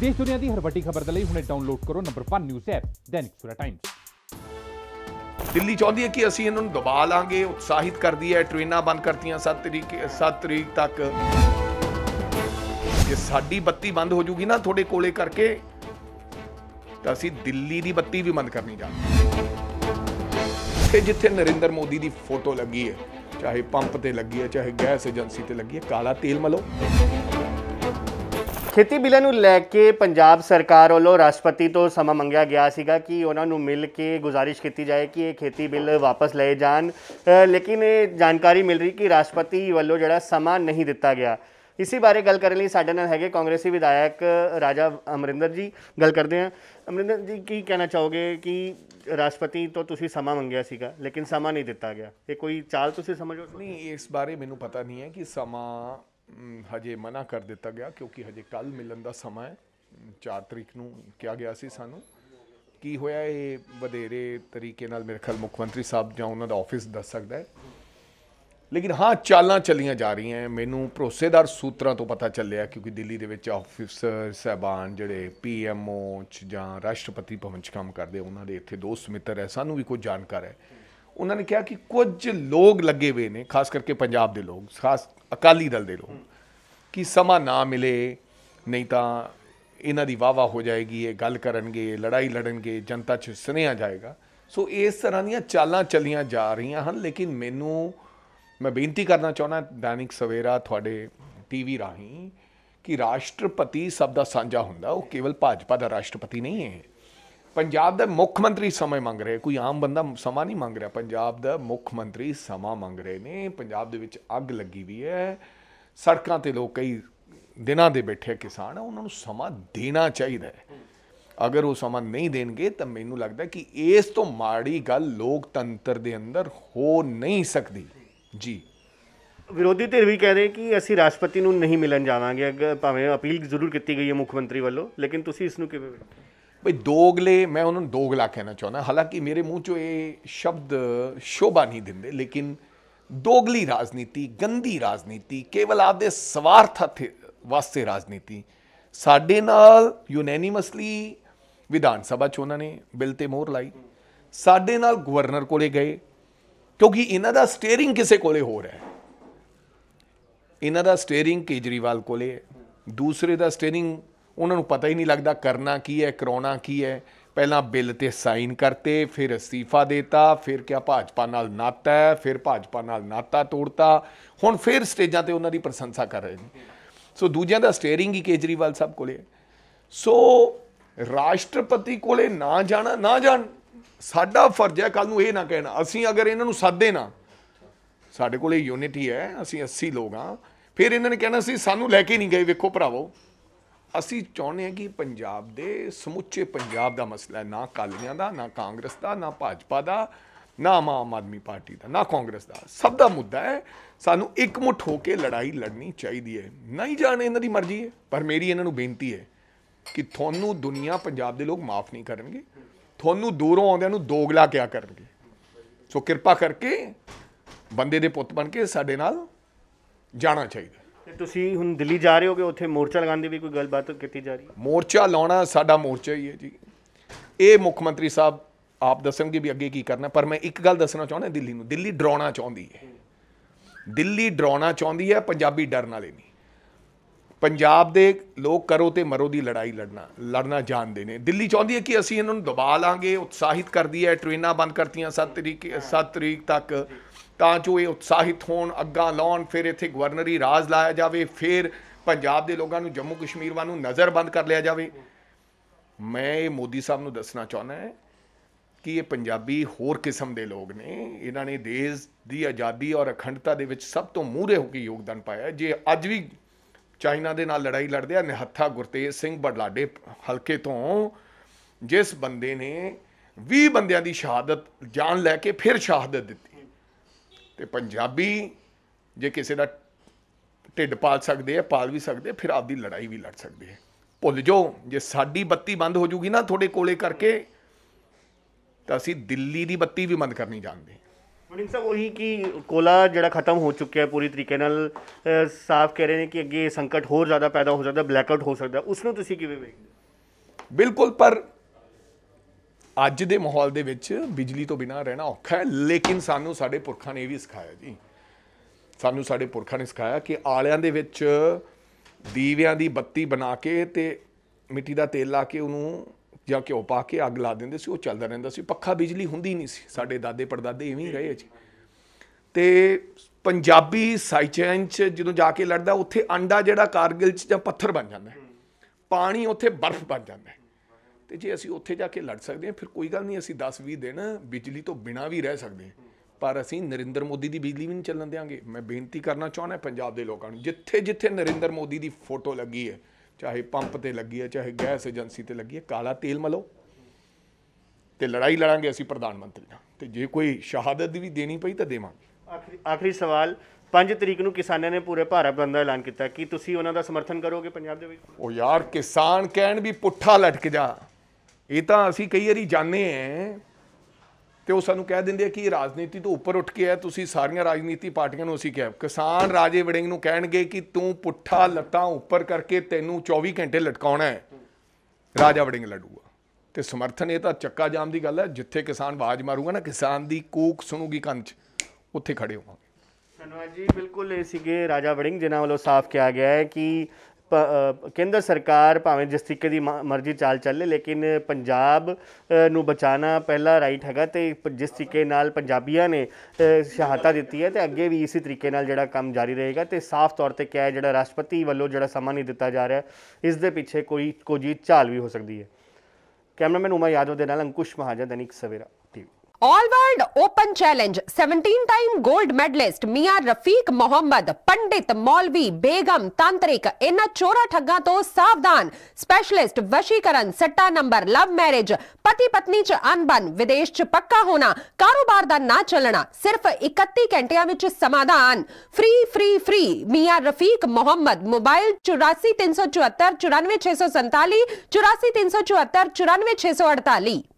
ਦੇਸ਼ ਦੁਨੀਆ ਦੀ ਹਰ ਵੱਡੀ ਖਬਰ ਦੇ ਲਈ ਹੁਣੇ ਡਾਊਨਲੋਡ ਕਰੋ number 1 news app Dainik Surat Times Delhi ਚਾਹੁੰਦੀ ਹੈ ਕਿ ਅਸੀਂ ਇਹਨਾਂ ਨੂੰ ਦਬਾ ਲਾਂਗੇ ਉਤਸ਼ਾਹਿਤ ਕਰਦੀ ਹੈ ਟ੍ਰੇਨਾਂ ਬੰਦ ਕਰਤੀਆਂ 7 ਤਰੀਕ 7 ਤਰੀਕ ਤੱਕ ਜੇ ਸਾਡੀ ਬੱਤੀ ਬੰਦ ਹੋ ਜੂਗੀ ਨਾ ਤੁਹਾਡੇ ਕੋਲੇ ਕਰਕੇ ਤਾਂ ਅਸੀਂ ਦਿੱਲੀ ਦੀ ਬੱਤੀ ਵੀ ਬੰਦ ਕਰਨੀ ਜਾਂਦੇ ਤੇ ਜਿੱਥੇ ਨਰਿੰਦਰ ਮੋਦੀ ਦੀ ਫੋਟੋ ਲੱਗੀ ਹੈ ਚਾਹੇ ਪੰਪ ਤੇ ਲੱਗੀ ਹੈ ਚਾਹੇ ਗੈਸ ਏਜੰਸੀ ਤੇ ਲੱਗੀ ਹੈ ਕਾਲਾ ਤੇਲ ਮਲੋ ਖੇਤੀ ਬਿੱਲਾਂ ਨੂੰ ਲੈ ਕੇ ਪੰਜਾਬ ਸਰਕਾਰ ਵੱਲੋਂ ਰਾਸ਼ਟਰਪਤੀ ਤੋਂ ਸਮਾਂ ਮੰਗਿਆ ਗਿਆ ਸੀਗਾ ਕਿ ਉਹਨਾਂ ਨੂੰ ਮਿਲ ਕੇ ਗੁਜ਼ਾਰਿਸ਼ ਕੀਤੀ ਜਾਏ ਕਿ ਇਹ ਖੇਤੀ ਬਿੱਲ ਵਾਪਸ ਲਏ ਜਾਣ ਲੇਕਿਨ ਇਹ ਜਾਣਕਾਰੀ ਮਿਲ ਰਹੀ ਕਿ ਰਾਸ਼ਟਰਪਤੀ ਵੱਲੋਂ ਜਿਹੜਾ ਸਮਾਂ ਨਹੀਂ ਦਿੱਤਾ ਗਿਆ ਇਸੇ ਬਾਰੇ ਗੱਲ ਕਰਨ ਲਈ ਸਾਡੇ ਨਾਲ ਹੈਗੇ ਕਾਂਗਰਸੀ ਵਿਧਾਇਕ ਰਾਜਾ ਅਮਰਿੰਦਰ ਜੀ ਗੱਲ ਕਰਦੇ ਆਂ ਅਮਰਿੰਦਰ ਜੀ ਕੀ ਕਹਿਣਾ ਚਾਹੋਗੇ ਕਿ ਰਾਸ਼ਟਰਪਤੀ ਤੋਂ ਤੁਸੀਂ ਸਮਾਂ ਮੰਗਿਆ ਸੀਗਾ ਲੇਕਿਨ ਸਮਾਂ ਨਹੀਂ ਦਿੱਤਾ ਗਿਆ ਇਹ ਕੋਈ ਚਾਲ ਤੁਸੀਂ ਸਮਝੋ ਨਹੀਂ ਇਸ ਬਾਰੇ ਮੈਨੂੰ ਪਤਾ ਨਹੀਂ ਹੈ ਕਿ ਸਮਾਂ ਹਜੇ ਮਨਾ ਕਰ ਦਿੱਤਾ ਗਿਆ ਕਿਉਂਕਿ ਹਜੇ ਕੱਲ ਮਿਲਣ ਦਾ ਸਮਾਂ ਹੈ 4 ਤਰੀਕ ਨੂੰ ਕਿਹਾ ਗਿਆ ਸੀ ਸਾਨੂੰ ਕੀ ਹੋਇਆ ਇਹ ਬਦੇਰੇ ਤਰੀਕੇ ਨਾਲ ਮੇਰੇ ਖਿਆਲ ਮੁੱਖ ਮੰਤਰੀ ਸਾਹਿਬ ਜਾਂ ਉਹਨਾਂ ਦਾ ਆਫਿਸ ਦੱਸ ਸਕਦਾ ਹੈ ਲੇਕਿਨ ਹਾਂ ਚਾਲਾਂ ਚੱਲੀਆਂ ਜਾ ਰਹੀਆਂ ਮੈਨੂੰ ਭਰੋਸੇਦਾਰ ਸੂਤਰਾਂ ਤੋਂ ਪਤਾ ਚੱਲਿਆ ਕਿਉਂਕਿ ਦਿੱਲੀ ਦੇ ਵਿੱਚ ਆਫਿਸਰ ਸਹਿਬਾਨ ਜਿਹੜੇ ਪੀਐਮਓ ਚ ਜਾਂ ਰਾਸ਼ਟਰਪਤੀ ਭਵਨ ਚ ਕੰਮ ਕਰਦੇ ਉਹਨਾਂ ਦੇ ਇੱਥੇ ਦੋਸਤ ਮਿੱਤਰ ਹੈ ਸਾਨੂੰ ਵੀ ਕੋਈ ਜਾਣਕਾਰ ਹੈ ਉਹਨਾਂ ਨੇ ਕਿਹਾ ਕਿ ਕੁਝ ਲੋਕ ਲੱਗੇ ਹੋਏ ਨੇ ਖਾਸ ਕਰਕੇ ਪੰਜਾਬ ਦੇ ਲੋਕ ਖਾਸ ਅਕਾਲੀ ਦਲ ਦੇ ਲੋਕ ਕਿ ਸਮਾਂ ਨਾ ਮਿਲੇ ਨਹੀਂ ਤਾਂ ਇਹਨਾਂ ਦੀ ਵਾਵਾ ਹੋ ਜਾਏਗੀ ਇਹ ਗੱਲ ਕਰਨਗੇ ਲੜਾਈ ਲੜਨਗੇ ਜਨਤਾ 'ਚ ਸੁਨੇਹਾ ਜਾਏਗਾ ਸੋ ਇਸ ਤਰ੍ਹਾਂ ਦੀਆਂ ਚਾਲਾਂ ਚੱਲੀਆਂ ਜਾ ਰਹੀਆਂ ਹਨ ਲੇਕਿਨ ਮੈਨੂੰ ਮੈਂ ਬੇਨਤੀ ਕਰਨਾ ਚਾਹੁੰਦਾ ਦੈਨਿਕ ਸਵੇਰਾ ਤੁਹਾਡੇ ਟੀਵੀ ਰਾਹੀਂ ਕਿ ਰਾਸ਼ਟਰਪਤੀ ਸਭ ਦਾ ਸਾਂਝਾ ਹੁੰਦਾ ਉਹ ਕੇਵਲ ਭਾਜਪਾ ਦਾ ਰਾਸ਼ਟਰਪਤੀ ਨਹੀਂ ਹੈ ਪੰਜਾਬ ਦਾ ਮੁੱਖ ਮੰਤਰੀ ਸਮਾਂ ਮੰਗ ਰਿਹਾ ਕੋਈ ਆਮ ਬੰਦਾ ਸਮਾਂ ਨਹੀਂ ਮੰਗ ਰਿਹਾ ਪੰਜਾਬ ਦਾ ਮੁੱਖ ਮੰਤਰੀ ਸਮਾਂ ਮੰਗ ਰਹੇ ਨੇ ਪੰਜਾਬ ਦੇ ਵਿੱਚ ਅੱਗ ਲੱਗੀ ਵੀ ਹੈ ਸੜਕਾਂ ਤੇ ਲੋਕ ਕਈ ਦਿਨਾਂ ਦੇ ਬੈਠੇ ਕਿਸਾਨ ਉਹਨਾਂ ਨੂੰ ਸਮਾਂ ਦੇਣਾ ਚਾਹੀਦਾ ਹੈ ਅਗਰ ਉਹ ਸਮਾਂ ਨਹੀਂ ਦੇਣਗੇ ਤਾਂ ਮੈਨੂੰ ਲੱਗਦਾ ਕਿ ਇਸ ਤੋਂ ਮਾੜੀ ਗੱਲ ਲੋਕਤੰਤਰ ਦੇ ਅੰਦਰ ਹੋ ਨਹੀਂ ਸਕਦੀ ਜੀ ਵਿਰੋਧੀ ਧਿਰ ਵੀ ਕਹਿ ਰਹੇ ਕਿ ਅਸੀਂ ਰਾਸ਼ਟਰਪਤੀ ਨੂੰ ਨਹੀਂ ਮਿਲਣ ਜਾਵਾਂਗੇ ਭਾਵੇਂ ਅਪੀਲ ਜ਼ਰੂਰ ਕੀਤੀ ਗਈ ਹੈ ਮੁੱਖ ਮੰਤਰੀ ਵੱਲੋਂ ਲੇਕਿਨ ਤੁਸੀਂ ਇਸ ਨੂੰ ਕਿਵੇਂ ਵੇਖਦੇ ਬਈ ਦੋਗਲੇ ਮੈਂ ਉਹਨਾਂ ਨੂੰ ਦੋਗਲਾ ਕਹਿਣਾ ਚਾਹੁੰਦਾ ਹਾਲਾਂਕਿ ਮੇਰੇ ਮੂੰਹ ਚੋਂ ਇਹ ਸ਼ਬਦ ਸ਼ੋਭਾ ਨਹੀਂ ਦਿੰਦੇ ਲੇਕਿਨ ਦੋਗਲੀ ਰਾਜਨੀਤੀ ਗੰਦੀ ਰਾਜਨੀਤੀ ਕੇਵਲ ਆਪਦੇ ਸਵਾਰਥ ਵਾਸਤੇ ਰਾਜਨੀਤੀ ਸਾਡੇ ਨਾਲ ਯੂਨੈਨਿਮਸਲੀ ਵਿਧਾਨ ਸਭਾ ਚ ਉਹਨਾਂ ਨੇ ਬਿੱਲ ਤੇ ਮੋਹਰ ਲਾਈ ਸਾਡੇ ਨਾਲ ਗਵਰਨਰ ਕੋਲੇ ਗਏ ਕਿਉਂਕਿ ਇਹਨਾਂ ਦਾ ਸਟੀering ਕਿਸੇ ਕੋਲੇ ਹੋ ਰਿਹਾ ਹੈ ਇਹਨਾਂ ਦਾ ਸਟੀering ਕੇਜਰੀਵਾਲ ਕੋਲੇ ਦੂਸਰੇ ਦਾ ਸਟੀering ਉਹਨਾਂ ਨੂੰ ਪਤਾ ਹੀ ਨਹੀਂ ਲੱਗਦਾ ਕਰਨਾ ਕੀ ਹੈ ਕਰਾਉਣਾ ਕੀ ਹੈ ਪਹਿਲਾਂ ਬਿੱਲ ਤੇ ਸਾਈਨ ਕਰਤੇ ਫਿਰ ਅਸਤੀਫਾ ਦਿੱਤਾ ਫਿਰ ਕਿਹਾ ਭਾਜਪਾ ਨਾਲ ਨਾਤਾ ਹੈ ਫਿਰ ਭਾਜਪਾ ਨਾਲ ਨਾਤਾ ਤੋੜਤਾ ਹੁਣ ਫਿਰ ਸਟੇਜਾਂ ਤੇ ਉਹਨਾਂ ਦੀ ਪ੍ਰਸ਼ੰਸਾ ਕਰ ਰਹੇ ਨੇ ਸੋ ਦੂਜਿਆਂ ਦਾ ਸਟੀਅਰਿੰਗ ਹੀ ਕੇਜਰੀਵਾਲ ਸਾਹਿਬ ਕੋਲੇ ਸੋ ਰਾਸ਼ਟਰਪਤੀ ਕੋਲੇ ਨਾ ਜਾਣਾ ਨਾ ਜਾਣ ਸਾਡਾ ਫਰਜ਼ ਹੈ ਕੱਲ ਨੂੰ ਇਹ ਨਾ ਕਹਿਣਾ ਅਸੀਂ ਅਗਰ ਇਹਨਾਂ ਨੂੰ ਸਾਦੇ ਨਾ ਸਾਡੇ ਕੋਲੇ ਯੂਨਿਟੀ ਹੈ ਅਸੀਂ 80 ਲੋਕ ਆ ਫਿਰ ਇਹਨਾਂ ਨੇ ਕਹਿਣਾ ਸੀ ਸਾਨੂੰ ਲੈ ਕੇ ਨਹੀਂ ਗਏ ਵੇਖੋ ਭਰਾਵੋ ਅਸੀਂ ਚਾਹੁੰਦੇ ਹਾਂ ਕਿ ਪੰਜਾਬ ਦੇ ਸਮੁੱਚੇ ਪੰਜਾਬ ਦਾ ਮਸਲਾ ਨਾ ਕਾਲੀਆਂ ਦਾ ਨਾ ਕਾਂਗਰਸ ਦਾ ਨਾ ਭਾਜਪਾ ਦਾ ਨਾ ਆਮ ਆਦਮੀ ਪਾਰਟੀ ਦਾ ਨਾ ਕਾਂਗਰਸ ਦਾ ਸਭ ਦਾ ਮੁੱਦਾ ਹੈ ਸਾਨੂੰ ਇਕਮੁੱਠ ਹੋ ਕੇ ਲੜਾਈ ਲੜਨੀ ਚਾਹੀਦੀ ਹੈ ਨਹੀਂ ਜਾਣੇ ਇਹਨਾਂ ਦੀ ਮਰਜ਼ੀ ਹੈ ਪਰ ਮੇਰੀ ਇਹਨਾਂ ਨੂੰ ਬੇਨਤੀ ਹੈ ਕਿ ਤੁਹਾਨੂੰ ਦੁਨੀਆ ਪੰਜਾਬ ਦੇ ਲੋਕ ਮਾਫ ਨਹੀਂ ਕਰਨਗੇ ਤੁਹਾਨੂੰ ਦੂਰੋਂ ਆਉਂਦਿਆਂ ਨੂੰ ਦੋਗਲਾ ਕਿਆ ਕਰਨਗੇ ਸੋ ਕਿਰਪਾ ਕਰਕੇ ਬੰਦੇ ਦੇ ਪੁੱਤ ਬਣ ਕੇ ਸਾਡੇ ਨਾਲ ਜਾਣਾ ਚਾਹੀਦਾ ਤੇ ਤੁਸੀਂ ਹੁਣ ਦਿੱਲੀ ਜਾ ਰਹੇ ਹੋਗੇ ਉੱਥੇ ਮੋਰਚਾ ਲਗਾਉਣ ਦੀ ਵੀ ਕੋਈ ਗੱਲਬਾਤ ਕੀਤੀ ਜਾ ਰਹੀ ਹੈ ਮੋਰਚਾ ਲਾਉਣਾ ਸਾਡਾ ਮੋਰਚਾ ਹੀ ਹੈ ਜੀ ਇਹ ਮੁੱਖ ਮੰਤਰੀ ਸਾਹਿਬ ਆਪ ਦੱਸਣਗੇ ਵੀ ਅੱਗੇ ਕੀ ਕਰਨਾ ਪਰ ਮੈਂ ਇੱਕ ਗੱਲ ਦੱਸਣਾ ਚਾਹੁੰਦਾ ਦਿੱਲੀ ਨੂੰ ਦਿੱਲੀ ਡਰਾਉਣਾ ਚਾਹੁੰਦੀ ਹੈ ਦਿੱਲੀ ਡਰਾਉਣਾ ਚਾਹੁੰਦੀ ਹੈ ਪੰਜਾਬੀ ਡਰਨ ਵਾਲੇ ਨਹੀਂ ਪੰਜਾਬ ਦੇ ਲੋਕ ਕਰੋ ਤੇ ਮਰੋ ਦੀ ਲੜਾਈ ਲੜਨਾ ਲੜਨਾ ਜਾਣਦੇ ਨੇ ਦਿੱਲੀ ਚਾਹੁੰਦੀ ਹੈ ਕਿ ਅਸੀਂ ਇਹਨਾਂ ਨੂੰ ਦਬਾ ਲਾਂਗੇ ਉਤਸ਼ਾਹਿਤ ਕਰਦੀ ਹੈ ਟ੍ਰੇਨਾਂ ਬੰਦ ਕਰਤੀਆਂ 7 ਤਰੀਕ 7 ਤਰੀਕ ਤੱਕ ਤਾਂ ਜੋ ਇਹ ਉਤਸ਼ਾਹਿਤ ਹੋਣ ਅੱਗਾ ਲਾਉਣ ਫਿਰ ਇੱਥੇ ਗਵਰਨਰੀ ਰਾਜ ਲਾਇਆ ਜਾਵੇ ਫਿਰ ਪੰਜਾਬ ਦੇ ਲੋਕਾਂ ਨੂੰ ਜੰਮੂ ਕਸ਼ਮੀਰ ਵਾਂ ਨੂੰ ਨਜ਼ਰ ਬੰਦ ਕਰ ਲਿਆ ਜਾਵੇ ਮੈਂ ਇਹ ਮੋਦੀ ਸਾਹਿਬ ਨੂੰ ਦੱਸਣਾ ਚਾਹੁੰਦਾ ਹਾਂ ਕਿ ਇਹ ਪੰਜਾਬੀ ਹੋਰ ਕਿਸਮ ਦੇ ਲੋਕ ਨੇ ਇਹਨਾਂ ਨੇ ਦੇਸ਼ ਦੀ ਆਜ਼ਾਦੀ ਔਰ ਅਖੰਡਤਾ ਦੇ ਵਿੱਚ ਸਭ ਤੋਂ ਮੂਹਰੇ ਹੋ ਕੇ ਯੋਗਦਾਨ ਪਾਇਆ ਜੇ ਅੱਜ ਵੀ ਚਾਈਨਾ ਦੇ ਨਾਲ ਲੜਾਈ ਲੜਦੇ ਆ ਨਿਹੱਥਾ ਗੁਰਤੇਜ ਸਿੰਘ ਬੜਲਾਡੇ ਹਲਕੇ ਤੋਂ ਜਿਸ ਬੰਦੇ ਨੇ 20 ਬੰਦਿਆਂ ਦੀ ਸ਼ਹਾਦਤ ਜਾਨ ਲੈ ਕੇ ਫਿਰ ਸ਼ਹਾਦਤ ਦਿੱਤੀ ਤੇ ਪੰਜਾਬੀ ਜੇ ਕਿਸੇ ਦਾ ਢਿੱਡ ਪਾਲ ਸਕਦੇ ਆ ਪਾਲ ਵੀ ਸਕਦੇ ਫਿਰ ਆਪਦੀ ਲੜਾਈ ਵੀ ਲੜ ਸਕਦੇ ਆ ਭੁੱਲ ਜਾਓ ਜੇ ਸਾਡੀ ਬੱਤੀ ਬੰਦ ਹੋ ਜੂਗੀ ਨਾ ਤੁਹਾਡੇ ਕੋਲੇ ਕਰਕੇ ਤਾਂ ਅਸੀਂ ਦਿੱਲੀ ਦੀ ਬੱਤੀ ਵੀ ਬੰਦ ਕਰਨੀ ਜਾਣਦੇ ਮਨਿੰਗ ਸਾਹਿਬ ਉਹੀ ਕਿ ਕੋਲਾ ਜਿਹੜਾ ਖਤਮ ਹੋ ਚੁੱਕਿਆ ਹੈ ਪੂਰੀ ਤਰੀਕੇ ਨਾਲ ਸਾਫ਼ ਕਹਿ ਰਹੇ ਨੇ ਕਿ ਅੱਗੇ ਇਹ ਸੰਕਟ ਹੋਰ ਜ਼ਿਆਦਾ ਪੈਦਾ ਹੋ ਸਕਦਾ ਬਲੈਕਆਊਟ ਹੋ ਸਕਦਾ ਉਸ ਨੂੰ ਤੁਸੀਂ ਕਿਵੇਂ ਵੇਖਦੇ ਬਿਲਕੁਲ ਪਰ ਅੱਜ ਦੇ ਮਾਹੌਲ ਦੇ ਵਿੱਚ ਬਿਜਲੀ ਤੋਂ ਬਿਨਾ ਰਹਿਣਾ ਔਖਾ ਹੈ ਲੇਕਿਨ ਸਾਨੂੰ ਸਾਡੇ ਪੁਰਖਾਂ ਨੇ ਇਹ ਵੀ ਸਿਖਾਇਆ ਜੀ ਸਾਨੂੰ ਸਾਡੇ ਪੁਰਖਾਂ ਨੇ ਸਿਖਾਇਆ ਕਿ ਆਲਿਆਂ ਦੇ ਵਿੱਚ ਦੀਵਿਆਂ ਦੀ ਬੱਤੀ ਬਣਾ ਕੇ ਤੇ ਮਿੱਟੀ ਦਾ ਤੇਲ ਲਾ ਕੇ ਉਹਨੂੰ ਜਾਂ ਘਿਓ ਪਾ ਕੇ ਅੱਗ ਲਾ ਦਿੰਦੇ ਸੀ ਉਹ ਚੱਲਦਾ ਰਹਿੰਦਾ ਸੀ ਪੱਖਾ ਬਿਜਲੀ ਹੁੰਦੀ ਨਹੀਂ ਸੀ ਸਾਡੇ ਦਾਦੇ ਪੜਦਾਦੇ ਇਵੇਂ ਰਹੇ ਜੀ ਤੇ ਪੰਜਾਬੀ ਸਾਈਚੈਂ ਚ ਜਦੋਂ ਜਾ ਕੇ ਲੜਦਾ ਉੱਥੇ ਅੰਡਾ ਜਿਹੜਾ ਕਾਰਗਿਲ ਚ ਜਾਂ ਪੱਥਰ ਬਣ ਜਾਂਦਾ ਪਾਣੀ ਉੱਥੇ ਬਰਫ਼ ਬਣ ਜਾਂਦਾ ਤੇ ਜੇ ਅਸੀਂ ਉੱਥੇ ਜਾ ਕੇ ਲੜ ਸਕਦੇ ਹਾਂ ਫਿਰ ਕੋਈ ਗੱਲ ਨਹੀਂ ਅਸੀਂ 10 20 ਦਿਨ ਬਿਜਲੀ ਤੋਂ ਬਿਨਾ ਵੀ ਰਹਿ ਸਕਦੇ ਹਾਂ ਪਰ ਅਸੀਂ ਨਰਿੰਦਰ ਮੋਦੀ ਦੀ ਬਿਜਲੀ ਵੀ ਨਹੀਂ ਚੱਲਣ ਦੇਾਂਗੇ ਮੈਂ ਬੇਨਤੀ ਕਰਨਾ ਚਾਹੁੰਦਾ ਪੰਜਾਬ ਦੇ ਲੋਕਾਂ ਨੂੰ ਜਿੱਥੇ ਜਿੱਥੇ ਨਰਿੰਦਰ ਮੋਦੀ ਦੀ ਫੋਟੋ ਲੱਗੀ ਹੈ ਚਾਹੇ ਪੰਪ ਤੇ ਲੱਗੀ ਹੈ ਚਾਹੇ ਗੈਸ ਏਜੰਸੀ ਤੇ ਲੱਗੀ ਹੈ ਕਾਲਾ ਤੇਲ ਮਲੋ ਤੇ ਲੜਾਈ ਲੜਾਂਗੇ ਅਸੀਂ ਪ੍ਰਧਾਨ ਮੰਤਰੀ ਨਾਲ ਤੇ ਜੇ ਕੋਈ ਸ਼ਹਾਦਤ ਵੀ ਦੇਣੀ ਪਈ ਤਾਂ ਦੇਵਾਂਗੇ ਆਖਰੀ ਆਖਰੀ ਸਵਾਲ 5 ਤਰੀਕ ਨੂੰ ਕਿਸਾਨਾਂ ਨੇ ਪੂਰੇ ਭਾਰਤ ਬੰਦ ਦਾ ਐਲਾਨ ਕੀਤਾ ਕਿ ਤੁਸੀਂ ਉਹਨਾਂ ਦਾ ਸਮਰਥਨ ਕਰੋਗੇ ਪੰਜਾਬ ਦੇ ਵਿੱਚ ਉਹ ਯਾਰ ਕਿਸਾਨ ਕਹਿਣ ਵੀ ਪੁੱਠਾ ਲਟਕ ਜਾ ਇਹ ਤਾਂ ਅਸੀਂ ਕਈ ਵਾਰੀ ਜਾਣਦੇ ਆਂ ਤੇ ਉਹ ਸਾਨੂੰ ਕਹਿ ਦਿੰਦੇ ਆ ਕਿ ਰਾਜਨੀਤੀ ਤੋਂ ਉੱਪਰ ਉੱਠ ਕੇ ਆ ਤੁਸੀਂ ਸਾਰੀਆਂ ਰਾਜਨੀਤੀ ਪਾਰਟੀਆਂ ਨੂੰ ਅਸੀਂ ਕਿਹਾ ਕਿਸਾਨ ਰਾਜੇ ਵੜਿੰਗ ਨੂੰ ਕਹਿਣਗੇ ਕਿ ਤੂੰ ਪੁੱਠਾ ਲੱਤਾਂ ਉੱਪਰ ਕਰਕੇ ਤੈਨੂੰ 24 ਘੰਟੇ ਲਟਕਾਉਣਾ ਹੈ ਰਾਜਾ ਵੜਿੰਗ ਲੜੂਗਾ ਤੇ ਸਮਰਥਨ ਇਹ ਤਾਂ ਚੱਕਾ ਜਾਮ ਦੀ ਗੱਲ ਹੈ ਜਿੱਥੇ ਕਿਸਾਨ ਬਾਜ ਮਾਰੂਗਾ ਨਾ ਕਿਸਾਨ ਦੀ ਕੂਕ ਸੁਣੂਗੀ ਕੰਨ 'ਚ ਉੱਥੇ ਖੜੇ ਹੋਵਾਂਗੇ ਧੰਨਵਾਦ ਜੀ ਬਿਲਕੁਲ ਇਹ ਸੀਗੇ ਰਾਜਾ ਵੜਿੰਗ ਜਿਨ੍ਹਾਂ ਵੱਲੋਂ ਸਾਫ਼ ਕਿਹਾ ਗਿਆ ਹੈ ਕਿ ਕੇਂਦਰ ਸਰਕਾਰ ਭਾਵੇਂ ਜਿਸ ਤਰੀਕੇ ਦੀ ਮਰਜ਼ੀ ਚਾਲ ਚੱਲੇ ਲੇਕਿਨ ਪੰਜਾਬ ਨੂੰ ਬਚਾਣਾ ਪਹਿਲਾ ਰਾਈਟ ਹੈਗਾ ਤੇ ਜਿਸ ਤਰੀਕੇ ਨਾਲ ਪੰਜਾਬੀਆਂ ਨੇ ਸ਼ਹਾਦਤ ਦਿੱਤੀ ਹੈ ਤੇ ਅੱਗੇ ਵੀ ਇਸੇ ਤਰੀਕੇ ਨਾਲ ਜਿਹੜਾ ਕੰਮ ਜਾਰੀ ਰਹੇਗਾ ਤੇ ਸਾਫ਼ ਤੌਰ ਤੇ ਕਿਹਾ ਹੈ ਜਿਹੜਾ ਰਾਸ਼ਟਰਪਤੀ ਵੱਲੋਂ ਜਿਹੜਾ ਸਮਾਂ ਨਹੀਂ ਦਿੱਤਾ ਜਾ ਰਿਹਾ ਇਸ ਦੇ ਪਿੱਛੇ ਕੋਈ ਕੋਈ ਚਾਲ ਵੀ ਹੋ ਸਕਦੀ ਹੈ ਕੈਮਰਾਮੈਨ ਉਮਾ ਯਾਦਵ ਦੇ ਨਾਲ Ankush Mahajan Dainik Savera all world open challenge 17 time gold medalist मियां रफीक मोहम्मद पंडित मौलवी बेगम तांत्रिक इन चोरा ठगा तो सावधान स्पेशलिस्ट वशीकरण सट्टा नंबर लव मैरिज पति पत्नी च अनबन विदेश च पक्का होना कारोबार दा ना चलना सिर्फ 31 घंटिया विच समाधान फ्री फ्री फ्री मियां रफीक मोहम्मद मोबाइल 84 374 94 647 84 374 94 648